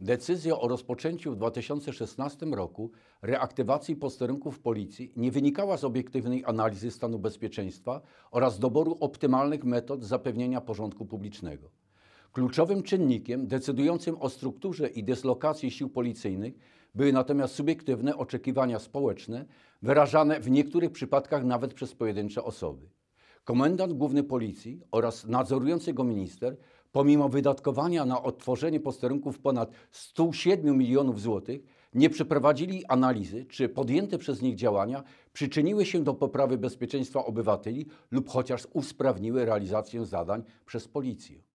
Decyzja o rozpoczęciu w 2016 roku reaktywacji posterunków policji nie wynikała z obiektywnej analizy stanu bezpieczeństwa oraz doboru optymalnych metod zapewnienia porządku publicznego. Kluczowym czynnikiem decydującym o strukturze i dyslokacji sił policyjnych były natomiast subiektywne oczekiwania społeczne, wyrażane w niektórych przypadkach nawet przez pojedyncze osoby. Komendant główny policji oraz nadzorujący go minister, pomimo wydatkowania na odtworzenie posterunków ponad 107 milionów złotych, nie przeprowadzili analizy, czy podjęte przez nich działania przyczyniły się do poprawy bezpieczeństwa obywateli lub chociaż usprawniły realizację zadań przez policję.